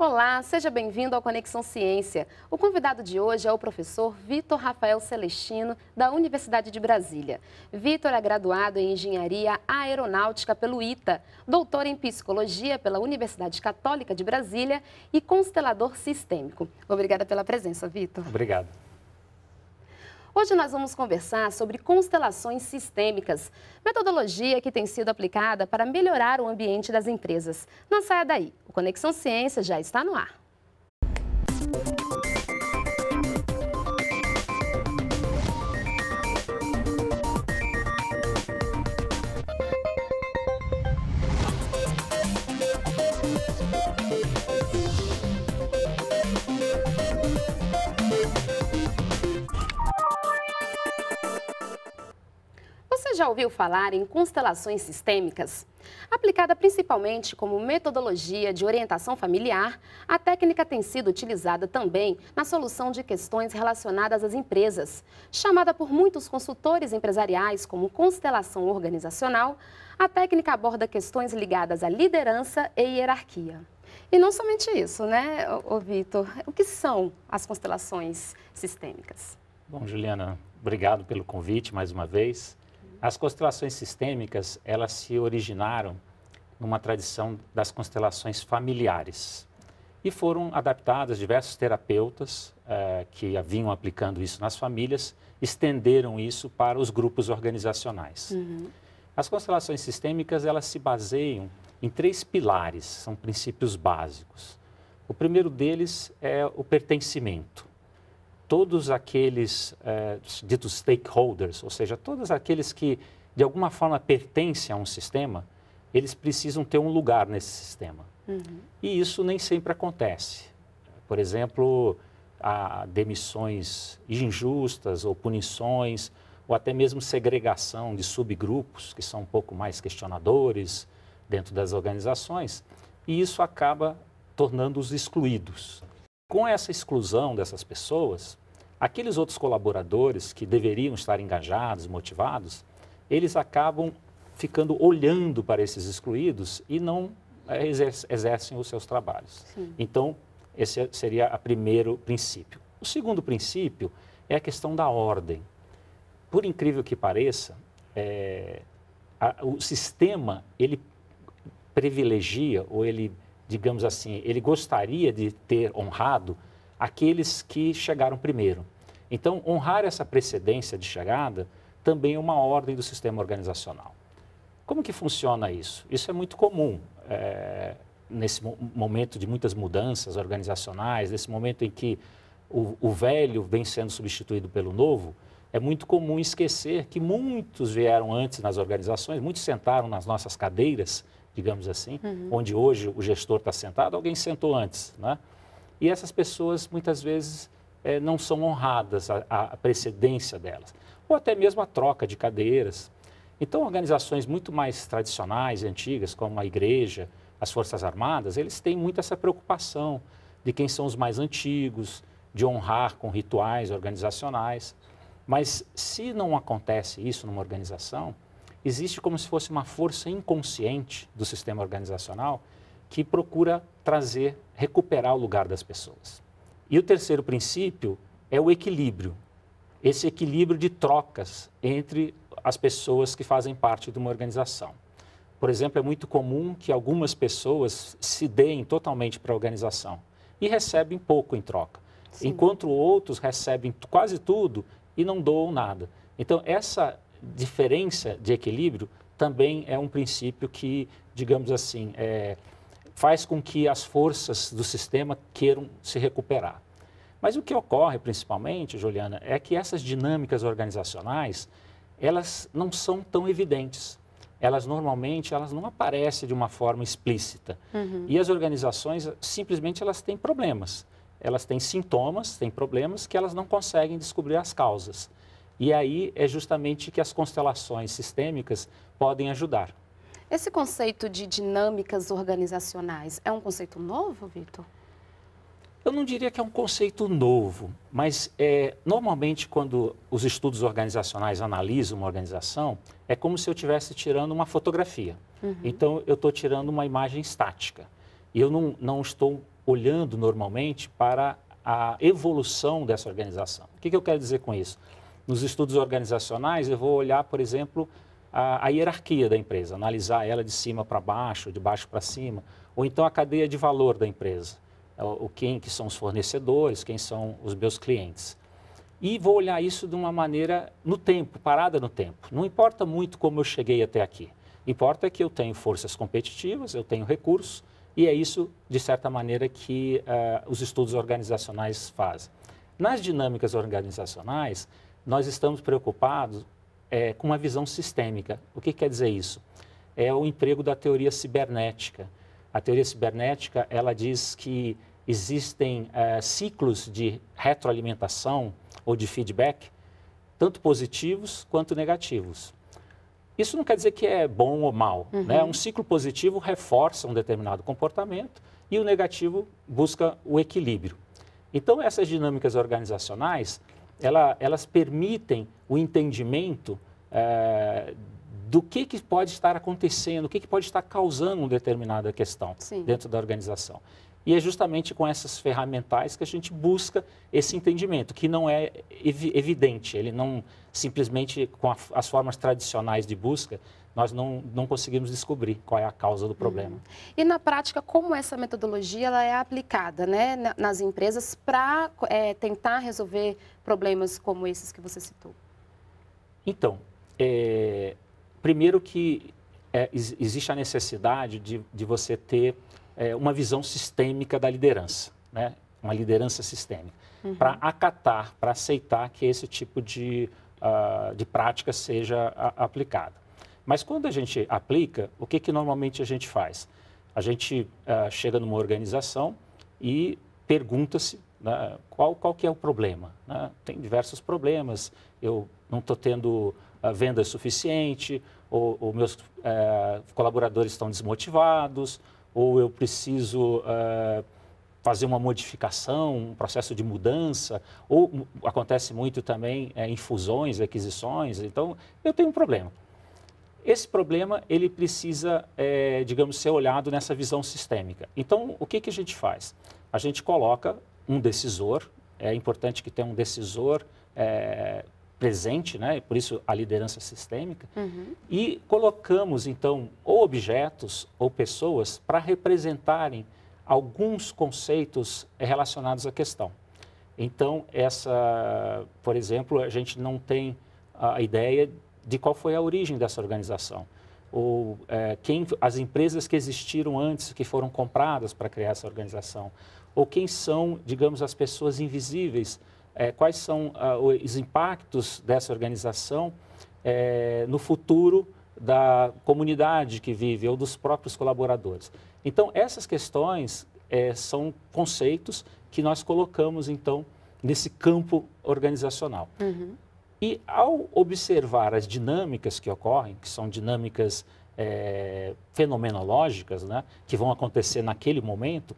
Olá, seja bem-vindo ao Conexão Ciência. O convidado de hoje é o professor Vitor Rafael Celestino, da Universidade de Brasília. Vitor é graduado em Engenharia Aeronáutica pelo ITA, doutor em Psicologia pela Universidade Católica de Brasília e constelador sistêmico. Obrigada pela presença, Vitor. Obrigado. Hoje nós vamos conversar sobre constelações sistêmicas, metodologia que tem sido aplicada para melhorar o ambiente das empresas. Não saia daí, o Conexão Ciência já está no ar. já ouviu falar em constelações sistêmicas? Aplicada principalmente como metodologia de orientação familiar, a técnica tem sido utilizada também na solução de questões relacionadas às empresas. Chamada por muitos consultores empresariais como constelação organizacional, a técnica aborda questões ligadas à liderança e hierarquia. E não somente isso, né, Vitor? O que são as constelações sistêmicas? Bom, Juliana, obrigado pelo convite mais uma vez. As constelações sistêmicas, elas se originaram numa tradição das constelações familiares e foram adaptadas diversos terapeutas eh, que vinham aplicando isso nas famílias estenderam isso para os grupos organizacionais. Uhum. As constelações sistêmicas elas se baseiam em três pilares, são princípios básicos. O primeiro deles é o pertencimento todos aqueles é, ditos stakeholders, ou seja, todos aqueles que de alguma forma pertencem a um sistema, eles precisam ter um lugar nesse sistema. Uhum. E isso nem sempre acontece. Por exemplo, há demissões injustas ou punições, ou até mesmo segregação de subgrupos que são um pouco mais questionadores dentro das organizações, e isso acaba tornando-os excluídos. Com essa exclusão dessas pessoas, aqueles outros colaboradores que deveriam estar engajados, motivados, eles acabam ficando olhando para esses excluídos e não é, exercem os seus trabalhos. Sim. Então, esse é, seria o primeiro princípio. O segundo princípio é a questão da ordem. Por incrível que pareça, é, a, o sistema ele privilegia ou ele digamos assim, ele gostaria de ter honrado aqueles que chegaram primeiro. Então, honrar essa precedência de chegada também é uma ordem do sistema organizacional. Como que funciona isso? Isso é muito comum é, nesse momento de muitas mudanças organizacionais, nesse momento em que o, o velho vem sendo substituído pelo novo, é muito comum esquecer que muitos vieram antes nas organizações, muitos sentaram nas nossas cadeiras digamos assim, uhum. onde hoje o gestor está sentado, alguém sentou antes. Né? E essas pessoas muitas vezes é, não são honradas a, a precedência delas, ou até mesmo a troca de cadeiras. Então, organizações muito mais tradicionais e antigas, como a igreja, as Forças Armadas, eles têm muito essa preocupação de quem são os mais antigos, de honrar com rituais organizacionais. Mas se não acontece isso numa organização, existe como se fosse uma força inconsciente do sistema organizacional que procura trazer, recuperar o lugar das pessoas. E o terceiro princípio é o equilíbrio. Esse equilíbrio de trocas entre as pessoas que fazem parte de uma organização. Por exemplo, é muito comum que algumas pessoas se deem totalmente para a organização e recebem pouco em troca, Sim. enquanto outros recebem quase tudo e não doam nada. Então, essa diferença de equilíbrio também é um princípio que, digamos assim, é, faz com que as forças do sistema queiram se recuperar. Mas o que ocorre principalmente, Juliana, é que essas dinâmicas organizacionais, elas não são tão evidentes. Elas normalmente, elas não aparecem de uma forma explícita. Uhum. E as organizações, simplesmente, elas têm problemas. Elas têm sintomas, têm problemas que elas não conseguem descobrir as causas. E aí é justamente que as constelações sistêmicas podem ajudar. Esse conceito de dinâmicas organizacionais é um conceito novo, Vitor? Eu não diria que é um conceito novo, mas é, normalmente quando os estudos organizacionais analisam uma organização, é como se eu estivesse tirando uma fotografia. Uhum. Então eu estou tirando uma imagem estática. E eu não, não estou olhando normalmente para a evolução dessa organização. O que, que eu quero dizer com isso? Nos estudos organizacionais, eu vou olhar, por exemplo, a, a hierarquia da empresa, analisar ela de cima para baixo, de baixo para cima, ou então a cadeia de valor da empresa, é o quem que são os fornecedores, quem são os meus clientes. E vou olhar isso de uma maneira no tempo, parada no tempo. Não importa muito como eu cheguei até aqui. Importa é que eu tenho forças competitivas, eu tenho recursos, e é isso, de certa maneira, que uh, os estudos organizacionais fazem. Nas dinâmicas organizacionais, nós estamos preocupados é, com uma visão sistêmica. O que quer dizer isso? É o emprego da teoria cibernética. A teoria cibernética ela diz que existem é, ciclos de retroalimentação ou de feedback, tanto positivos quanto negativos. Isso não quer dizer que é bom ou mal. Uhum. Né? Um ciclo positivo reforça um determinado comportamento e o negativo busca o equilíbrio. Então, essas dinâmicas organizacionais ela, elas permitem o entendimento é, do que, que pode estar acontecendo, o que, que pode estar causando uma determinada questão Sim. dentro da organização. E é justamente com essas ferramentas que a gente busca esse entendimento, que não é evidente, ele não simplesmente com a, as formas tradicionais de busca, nós não, não conseguimos descobrir qual é a causa do problema. Uhum. E na prática, como essa metodologia ela é aplicada né, nas empresas para é, tentar resolver problemas como esses que você citou? Então, é, primeiro que é, existe a necessidade de, de você ter é, uma visão sistêmica da liderança, né? uma liderança sistêmica, uhum. para acatar, para aceitar que esse tipo de, uh, de prática seja a, ah, aplicada. Mas quando a gente aplica, o que, que normalmente a gente faz? A gente uh, chega numa organização e pergunta-se né, qual, qual que é o problema. Né? Tem diversos problemas, eu não estou tendo uh, venda suficiente, ou, ou meus uh, colaboradores estão desmotivados, ou eu preciso uh, fazer uma modificação, um processo de mudança, ou acontece muito também infusões, aquisições, então eu tenho um problema. Esse problema ele precisa, é, digamos, ser olhado nessa visão sistêmica. Então, o que, que a gente faz? A gente coloca um decisor, é importante que tenha um decisor é, presente, né? por isso a liderança sistêmica, uhum. e colocamos, então, ou objetos ou pessoas para representarem alguns conceitos relacionados à questão. Então, essa, por exemplo, a gente não tem a ideia de qual foi a origem dessa organização ou é, quem as empresas que existiram antes que foram compradas para criar essa organização ou quem são digamos as pessoas invisíveis é, quais são ah, os impactos dessa organização é, no futuro da comunidade que vive ou dos próprios colaboradores então essas questões é, são conceitos que nós colocamos então nesse campo organizacional uhum. E ao observar as dinâmicas que ocorrem, que são dinâmicas é, fenomenológicas, né, que vão acontecer naquele momento,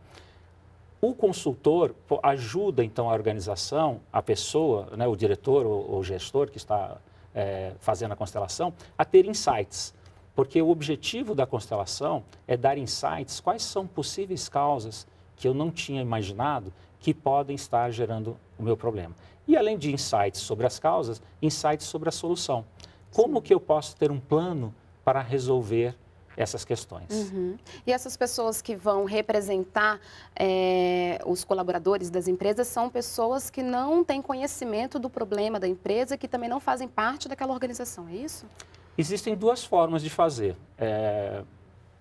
o consultor ajuda então a organização, a pessoa, né, o diretor ou o gestor que está é, fazendo a constelação, a ter insights. Porque o objetivo da constelação é dar insights quais são possíveis causas que eu não tinha imaginado que podem estar gerando o meu problema. E além de insights sobre as causas, insights sobre a solução. Como Sim. que eu posso ter um plano para resolver essas questões. Uhum. E essas pessoas que vão representar é, os colaboradores das empresas são pessoas que não têm conhecimento do problema da empresa, que também não fazem parte daquela organização, é isso? Existem duas formas de fazer. É,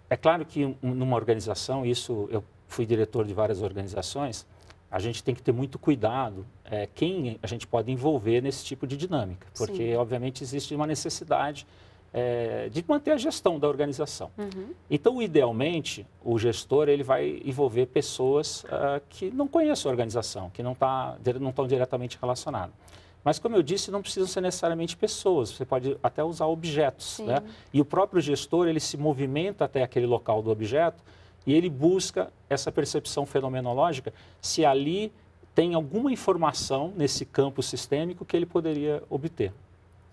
é claro que numa organização, isso eu fui diretor de várias organizações, a gente tem que ter muito cuidado é, quem a gente pode envolver nesse tipo de dinâmica, porque Sim. obviamente existe uma necessidade é, de manter a gestão da organização. Uhum. Então, idealmente, o gestor ele vai envolver pessoas uh, que não conhecem a organização, que não, tá, não estão diretamente relacionadas. Mas, como eu disse, não precisam ser necessariamente pessoas, você pode até usar objetos. Né? E o próprio gestor ele se movimenta até aquele local do objeto e ele busca essa percepção fenomenológica se ali tem alguma informação nesse campo sistêmico que ele poderia obter.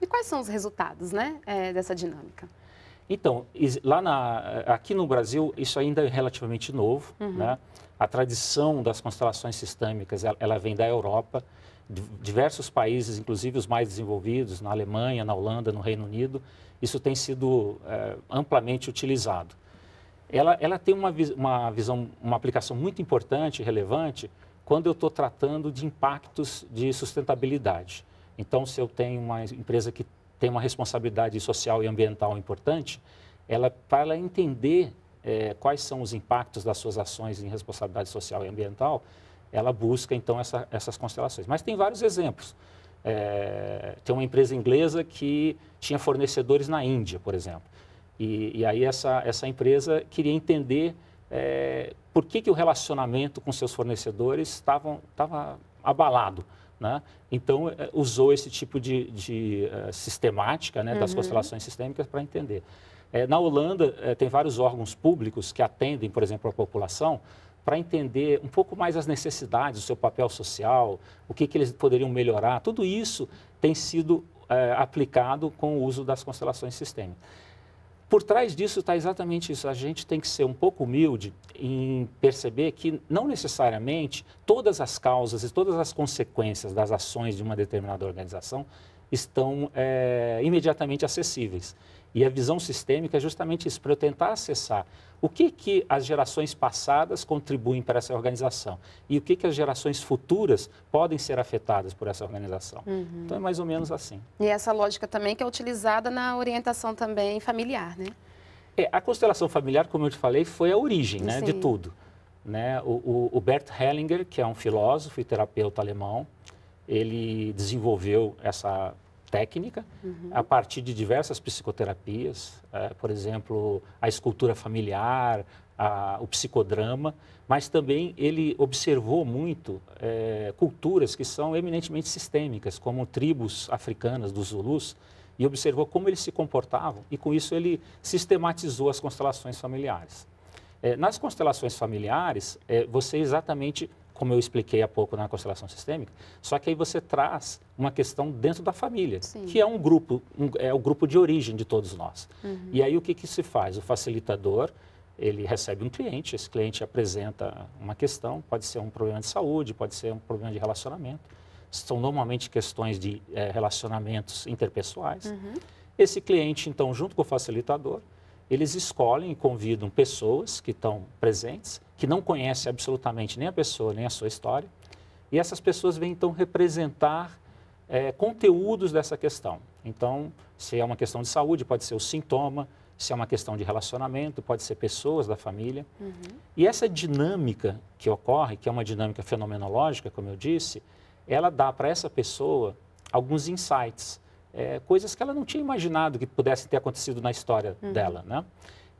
E quais são os resultados né, é, dessa dinâmica? Então, lá na, eh, aqui no Brasil, isso ainda é relativamente novo. Uhum. Né? A tradição das constelações sistêmicas, ela, ela vem da Europa, diversos países, inclusive os mais desenvolvidos, na Alemanha, na Holanda, no Reino Unido, isso tem sido é, amplamente utilizado ela, ela tem uma, uma visão, uma aplicação muito importante, relevante, quando eu estou tratando de impactos de sustentabilidade. Então, se eu tenho uma empresa que tem uma responsabilidade social e ambiental importante, ela, para ela entender é, quais são os impactos das suas ações em responsabilidade social e ambiental, ela busca, então, essa, essas constelações. Mas tem vários exemplos. É, tem uma empresa inglesa que tinha fornecedores na Índia, por exemplo. E, e aí essa, essa empresa queria entender é, por que, que o relacionamento com seus fornecedores estava abalado. Né? Então, é, usou esse tipo de, de uh, sistemática né, das uhum. constelações sistêmicas para entender. É, na Holanda, é, tem vários órgãos públicos que atendem, por exemplo, a população, para entender um pouco mais as necessidades, o seu papel social, o que, que eles poderiam melhorar. Tudo isso tem sido é, aplicado com o uso das constelações sistêmicas. Por trás disso está exatamente isso. A gente tem que ser um pouco humilde em perceber que não necessariamente todas as causas e todas as consequências das ações de uma determinada organização estão é, imediatamente acessíveis. E a visão sistêmica é justamente isso, para eu tentar acessar o que, que as gerações passadas contribuem para essa organização e o que, que as gerações futuras podem ser afetadas por essa organização. Uhum. Então é mais ou menos assim. E essa lógica também que é utilizada na orientação também familiar, né? É, a constelação familiar, como eu te falei, foi a origem né, de tudo. Né? O, o, Bert Hellinger, que é um filósofo e terapeuta alemão, ele desenvolveu essa técnica uhum. a partir de diversas psicoterapias, é, por exemplo, a escultura familiar, a, o psicodrama, mas também ele observou muito é, culturas que são eminentemente sistêmicas, como tribos africanas dos Zulus, e observou como eles se comportavam e com isso ele sistematizou as constelações familiares. É, nas constelações familiares, é, você exatamente como eu expliquei há pouco na constelação sistêmica, só que aí você traz uma questão dentro da família, Sim. que é um grupo, um, é o grupo de origem de todos nós. Uhum. E aí o que, que se faz? O facilitador, ele recebe um cliente, esse cliente apresenta uma questão, pode ser um problema de saúde, pode ser um problema de relacionamento, são normalmente questões de é, relacionamentos interpessoais. Uhum. Esse cliente, então, junto com o facilitador, eles escolhem e convidam pessoas que estão presentes que não conhece absolutamente nem a pessoa, nem a sua história. E essas pessoas vêm então representar é, conteúdos dessa questão. Então, se é uma questão de saúde, pode ser o sintoma, se é uma questão de relacionamento, pode ser pessoas da família. Uhum. E essa dinâmica que ocorre, que é uma dinâmica fenomenológica, como eu disse, ela dá para essa pessoa alguns insights, é, coisas que ela não tinha imaginado que pudessem ter acontecido na história uhum. dela, né?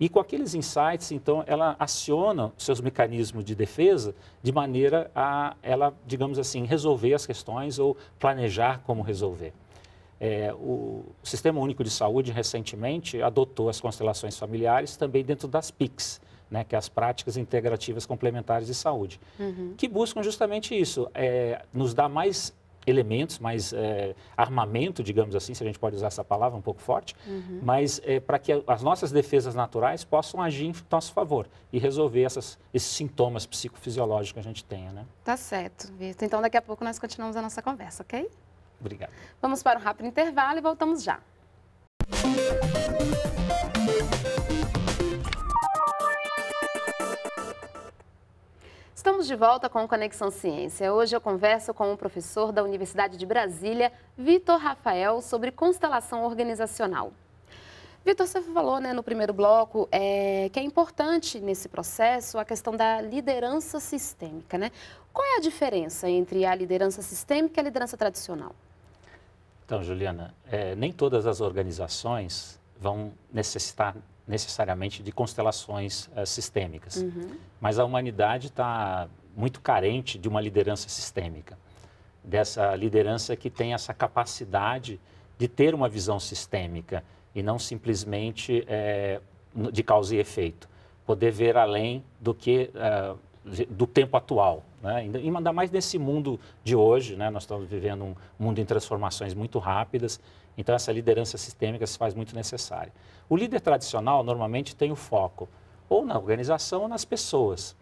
E com aqueles insights, então, ela aciona seus mecanismos de defesa de maneira a ela, digamos assim, resolver as questões ou planejar como resolver. É, o Sistema Único de Saúde, recentemente, adotou as constelações familiares também dentro das PICs, né, que é as práticas integrativas complementares de saúde, uhum. que buscam justamente isso, é, nos dar mais elementos, mais é, armamento, digamos assim, se a gente pode usar essa palavra um pouco forte, uhum. mas é, para que as nossas defesas naturais possam agir em nosso favor e resolver essas, esses sintomas psicofisiológicos que a gente tenha, né? Tá certo, Vitor. Então, daqui a pouco nós continuamos a nossa conversa, ok? Obrigado. Vamos para um rápido intervalo e voltamos já. Música Estamos de volta com o Conexão Ciência. Hoje eu converso com o professor da Universidade de Brasília, Vitor Rafael, sobre constelação organizacional. Vitor, você falou né, no primeiro bloco é, que é importante nesse processo a questão da liderança sistêmica. Né? Qual é a diferença entre a liderança sistêmica e a liderança tradicional? Então, Juliana, é, nem todas as organizações vão necessitar necessariamente de constelações uh, sistêmicas. Uhum. Mas a humanidade está muito carente de uma liderança sistêmica, dessa liderança que tem essa capacidade de ter uma visão sistêmica e não simplesmente é, de causa e efeito, poder ver além do que uh, do tempo atual, né? e ainda mais nesse mundo de hoje, né? nós estamos vivendo um mundo em transformações muito rápidas então, essa liderança sistêmica se faz muito necessária. O líder tradicional normalmente tem o foco ou na organização ou nas pessoas.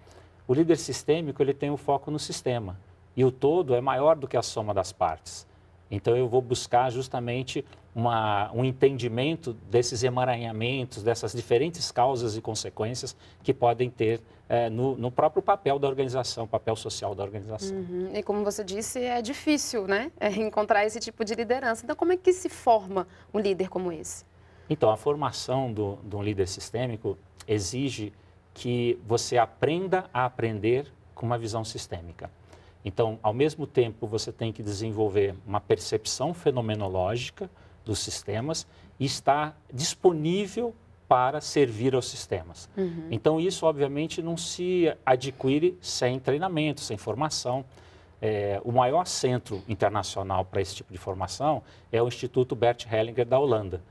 O líder sistêmico ele tem o foco no sistema e o todo é maior do que a soma das partes. Então eu vou buscar justamente uma, um entendimento desses emaranhamentos, dessas diferentes causas e consequências que podem ter é, no, no, próprio papel da organização, papel social da organização. Uhum. E como você disse, é difícil né? É encontrar esse tipo de liderança. Então como é que se forma um líder como esse? Então, a formação de um líder sistêmico exige que você aprenda a aprender com uma visão sistêmica. Então, ao mesmo tempo, você tem que desenvolver uma percepção fenomenológica dos sistemas e estar disponível para servir aos sistemas. Uhum. Então, isso, obviamente, não se adquire sem treinamento, sem formação. É, o maior centro internacional para esse tipo de formação é o Instituto Bert Hellinger da Holanda.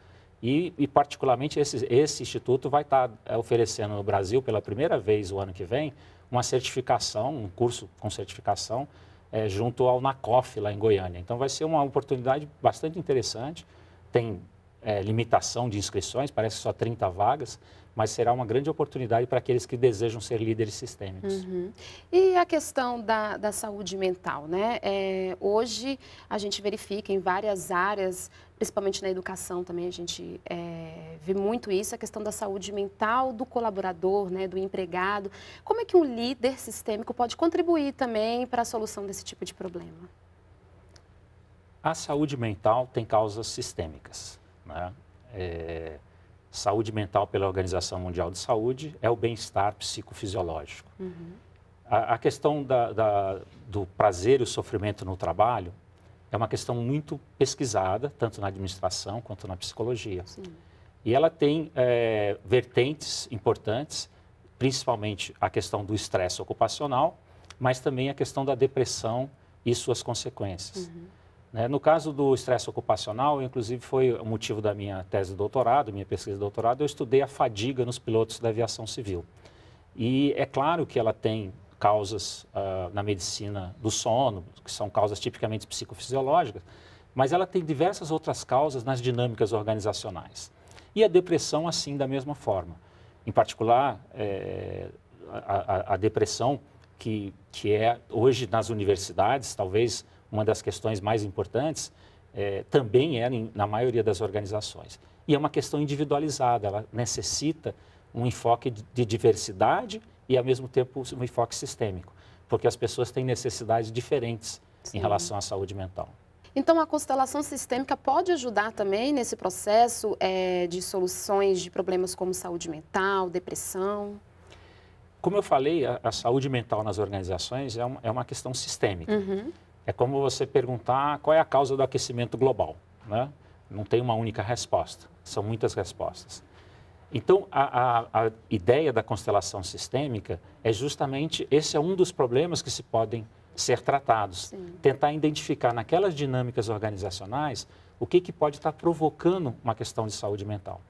E, e particularmente, esse, esse, instituto vai estar é, oferecendo no Brasil, pela primeira vez o ano que vem, uma certificação, um curso com certificação é, junto ao NACOF lá em Goiânia. Então vai ser uma oportunidade bastante interessante. Tem é, limitação de inscrições, parece só 30 vagas, mas será uma grande oportunidade para aqueles que desejam ser líderes sistêmicos. Uhum. E a questão da, da saúde mental, né? É, hoje a gente verifica em várias áreas, principalmente na educação também a gente é, vê muito isso, a questão da saúde mental do colaborador, né, do empregado. Como é que um líder sistêmico pode contribuir também para a solução desse tipo de problema? A saúde mental tem causas sistêmicas, né? É Saúde mental pela Organização Mundial de Saúde é o bem-estar psicofisiológico. Uhum. A, a, questão da, da, do prazer e o sofrimento no trabalho é uma questão muito pesquisada, tanto na administração quanto na psicologia. Sim. E ela tem é, vertentes importantes, principalmente a questão do estresse ocupacional, mas também a questão da depressão e suas consequências. Uhum. Né? No caso do estresse ocupacional, inclusive foi o motivo da minha tese de doutorado, minha pesquisa de doutorado, eu estudei a fadiga nos pilotos da aviação civil. E é claro que ela tem causas uh, na medicina do sono, que são causas tipicamente psicofisiológicas, mas ela tem diversas outras causas nas dinâmicas organizacionais. E a depressão, assim, da mesma forma. Em particular, é, a, a, a depressão, que, que é hoje nas universidades, talvez uma das questões mais importantes, é, também é em, na maioria das organizações. E é uma questão individualizada, ela necessita um enfoque de diversidade e, ao mesmo tempo, um enfoque sistêmico, porque as pessoas têm necessidades diferentes Sim. em relação à saúde mental. Então, a constelação sistêmica pode ajudar também nesse processo é, de soluções de problemas como saúde mental, depressão? Como eu falei, a, a saúde mental nas organizações é uma, é uma questão sistêmica. Uhum. É como você perguntar qual é a causa do aquecimento global. Né? Não tem uma única resposta, são muitas respostas. Então, a, a, a ideia da constelação sistêmica é justamente esse é um dos problemas que se podem ser tratados. Sim. Tentar identificar naquelas dinâmicas organizacionais o que, que pode estar provocando uma questão de saúde mental.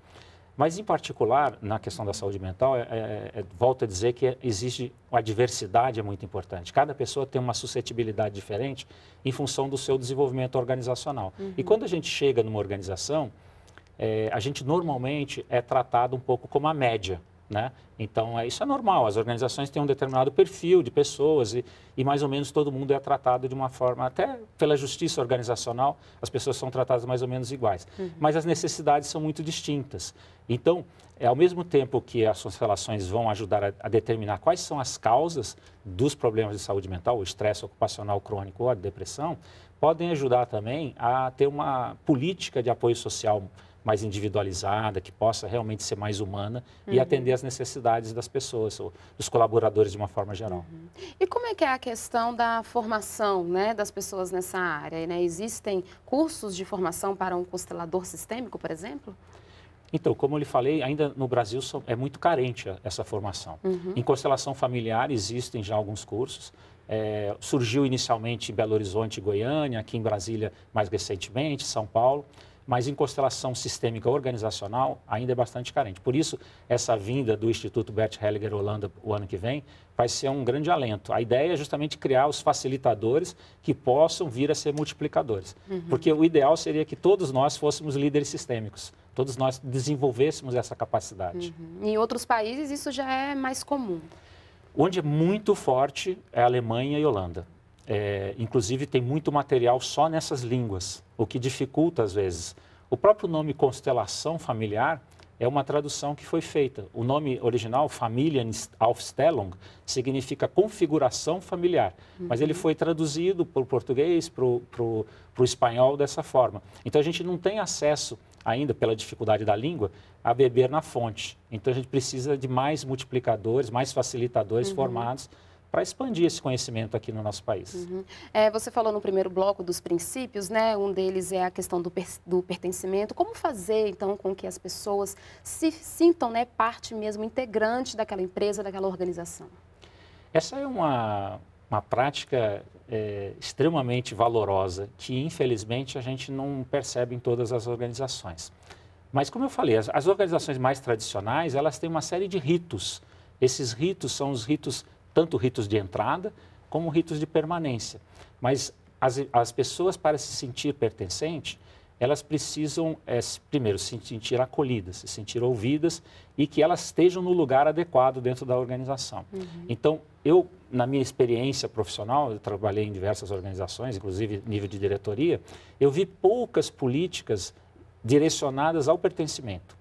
Mas, em particular, na questão da saúde mental, é, é, é, volto a dizer que existe a diversidade é muito importante. Cada pessoa tem uma suscetibilidade diferente em função do seu desenvolvimento organizacional. Uhum. E quando a gente chega numa organização, é, a gente normalmente é tratado um pouco como a média. Né? Então, é, isso é normal. As organizações têm um determinado perfil de pessoas e, e, mais ou menos todo mundo é tratado de uma forma, até pela justiça organizacional, as pessoas são tratadas mais ou menos iguais. Uhum. Mas as necessidades são muito distintas. Então, é, ao mesmo tempo que as relações vão ajudar a, a determinar quais são as causas dos problemas de saúde mental, o estresse ocupacional crônico ou a depressão, podem ajudar também a ter uma política de apoio social mais individualizada, que possa realmente ser mais humana uhum. e atender às necessidades das pessoas, ou dos colaboradores de uma forma geral. Uhum. E como é que é a questão da formação né, das pessoas nessa área? Né? Existem cursos de formação para um constelador sistêmico, por exemplo? Então, como eu lhe falei, ainda no Brasil é muito carente essa formação. Uhum. Em constelação familiar existem já alguns cursos, é, surgiu inicialmente em Belo Horizonte e Goiânia, aqui em Brasília mais recentemente, São Paulo mas em constelação sistêmica organizacional ainda é bastante carente. Por isso, essa vinda do Instituto Bert Hellinger Holanda o ano que vem vai ser um grande alento. A ideia é justamente criar os facilitadores que possam vir a ser multiplicadores. Uhum. Porque o ideal seria que todos nós fôssemos líderes sistêmicos, todos nós desenvolvêssemos essa capacidade. Uhum. Em outros países, isso já é mais comum. Onde é muito forte é a Alemanha e a Holanda. É, inclusive, tem muito material só nessas línguas, o que dificulta às vezes. O próprio nome constelação familiar é uma tradução que foi feita. O nome original, Familien Aufstellung, significa configuração familiar. Uhum. Mas ele uhum. foi traduzido para o português, para o espanhol dessa forma. Então a gente não tem acesso, ainda pela dificuldade da língua, a beber na fonte. Então a gente precisa de mais multiplicadores, mais facilitadores uhum. formados para expandir esse conhecimento aqui no nosso país. Uhum. É, você falou no primeiro bloco dos princípios, né? Um deles é a questão do, per do pertencimento. Como fazer, então, com que as pessoas se sintam né, parte mesmo integrante daquela empresa, daquela organização? Essa é uma, uma prática é, extremamente valorosa que, infelizmente, a gente não percebe em todas as organizações. Mas, como eu falei, as, as organizações mais tradicionais, elas têm uma série de ritos. Esses ritos são os ritos tanto ritos de entrada como ritos de permanência. Mas as, as pessoas, para se sentir pertencente, elas precisam, é, primeiro, se sentir acolhidas, se sentir ouvidas e que elas estejam no lugar adequado dentro da organização. Uhum. Então, eu, na minha experiência profissional, eu trabalhei em diversas organizações, inclusive nível de diretoria, eu vi poucas políticas direcionadas ao pertencimento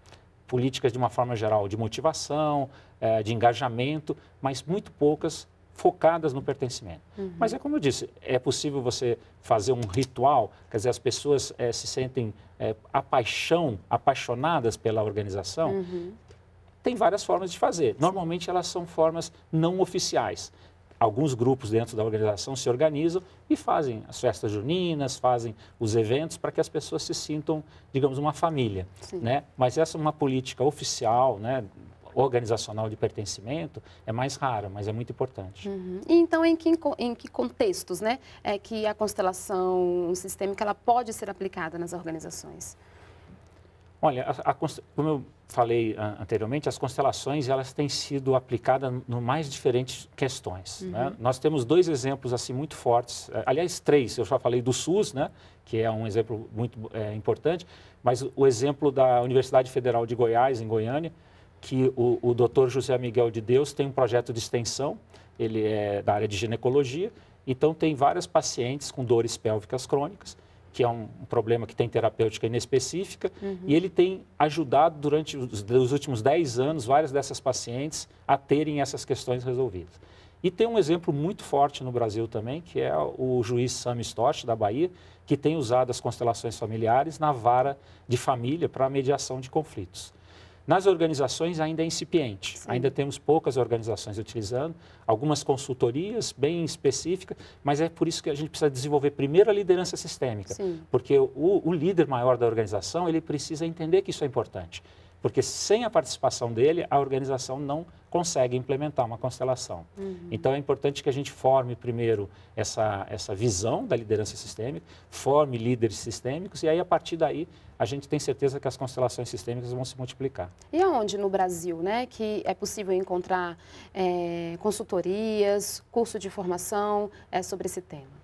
políticas de uma forma geral de motivação, é, de engajamento, mas muito poucas focadas no pertencimento. Uhum. Mas é como eu disse, é possível você fazer um ritual, quer dizer, as pessoas é, se sentem é, apaixão, apaixonadas pela organização. Uhum. Tem várias formas de fazer. Normalmente elas são formas não oficiais alguns grupos dentro da organização se organizam e fazem as festas juninas, fazem os eventos para que as pessoas se sintam, digamos, uma família. Sim. Né? Mas essa é uma política oficial, né, organizacional de pertencimento é mais rara, mas é muito importante. Uhum. E então, em que, em que contextos né, é que a constelação sistêmica ela pode ser aplicada nas organizações? Olha, a, a, como eu falei anteriormente, as constelações elas têm sido aplicadas no mais diferentes questões. Uhum. Né? Nós temos dois exemplos assim muito fortes, é, aliás três. Eu já falei do SUS, né? que é um exemplo muito é, importante, mas o exemplo da Universidade Federal de Goiás em Goiânia, que o, o Dr. José Miguel de Deus tem um projeto de extensão. Ele é da área de ginecologia, então tem várias pacientes com dores pélvicas crônicas que é um, problema que tem terapêutica inespecífica, uhum. e ele tem ajudado durante os, os últimos 10 anos várias dessas pacientes a terem essas questões resolvidas. E tem um exemplo muito forte no Brasil também, que é o juiz Sam Storch, da Bahia, que tem usado as constelações familiares na vara de família para mediação de conflitos. Nas organizações ainda é incipiente, Sim. ainda temos poucas organizações utilizando, algumas consultorias bem específicas, mas é por isso que a gente precisa desenvolver primeiro a liderança sistêmica, Sim. porque o, o líder maior da organização ele precisa entender que isso é importante porque sem a participação dele, a organização não consegue implementar uma constelação. Uhum. Então é importante que a gente forme primeiro essa, essa visão da liderança sistêmica, forme líderes sistêmicos e aí a partir daí a gente tem certeza que as constelações sistêmicas vão se multiplicar. E aonde no Brasil, né, que é possível encontrar é, consultorias, curso de formação é, sobre esse tema?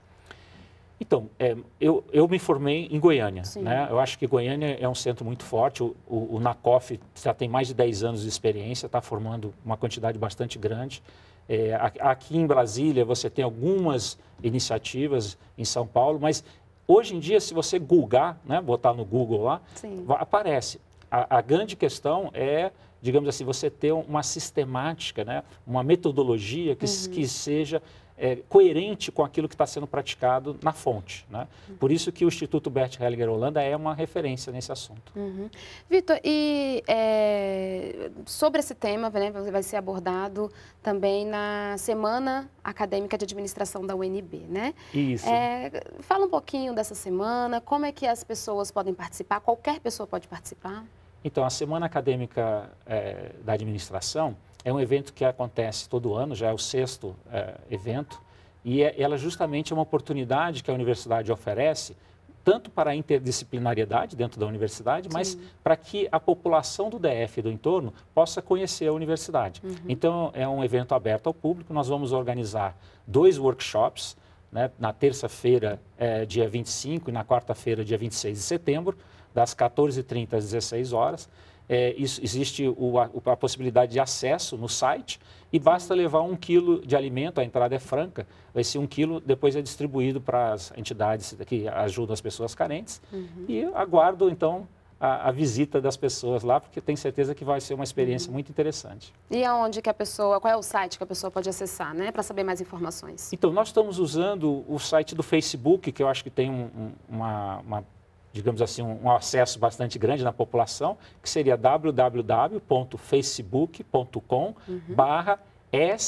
Então, é, eu, eu me formei em Goiânia. Né? Eu acho que Goiânia é um centro muito forte. O, o, o NACOF já tem mais de 10 anos de experiência, está formando uma quantidade bastante grande. É, aqui em Brasília você tem algumas iniciativas, em São Paulo, mas hoje em dia, se você googar, né, botar no Google lá, Sim. aparece. A, a grande questão é digamos assim, você ter uma sistemática, né? uma metodologia que, uhum. que seja é, coerente com aquilo que está sendo praticado na fonte. Né? Por isso que o Instituto Bert Hellinger Holanda é uma referência nesse assunto. Uhum. Vitor, e é, sobre esse tema, né, vai ser abordado também na Semana Acadêmica de Administração da UNB, né? Isso. É, fala um pouquinho dessa semana, como é que as pessoas podem participar, qualquer pessoa pode participar? Então, a Semana Acadêmica é, da Administração é um evento que acontece todo ano, já é o sexto é, evento, e é, ela justamente é uma oportunidade que a universidade oferece, tanto para a interdisciplinariedade dentro da universidade, mas Sim. para que a população do DF e do entorno possa conhecer a universidade. Uhum. Então, é um evento aberto ao público, nós vamos organizar dois workshops, né, na terça-feira, é, dia 25, e na quarta-feira, dia 26 de setembro, das 14h30 às 16 horas é, existe o, a, a, possibilidade de acesso no site e basta levar um quilo de alimento, a entrada é franca, vai ser um quilo, depois é distribuído para as entidades que ajudam as pessoas carentes uhum. e aguardo então a, a, visita das pessoas lá, porque tenho certeza que vai ser uma experiência uhum. muito interessante. E aonde que a pessoa, qual é o site que a pessoa pode acessar, né, para saber mais informações? Então, nós estamos usando o site do Facebook, que eu acho que tem um, um, uma, uma digamos assim, um, um acesso bastante grande na população, que seria www.facebook.com uhum. barra uhum.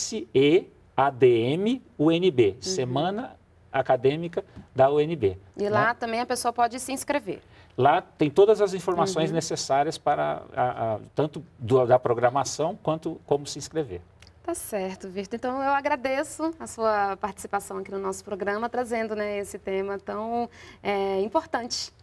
Semana Acadêmica da UNB. E né? lá também a pessoa pode se inscrever. Lá tem todas as informações uhum. necessárias para a, a, tanto do, da programação quanto como se inscrever. Tá certo, Virto. Então eu agradeço a sua participação aqui no nosso programa, trazendo né, esse tema tão é, importante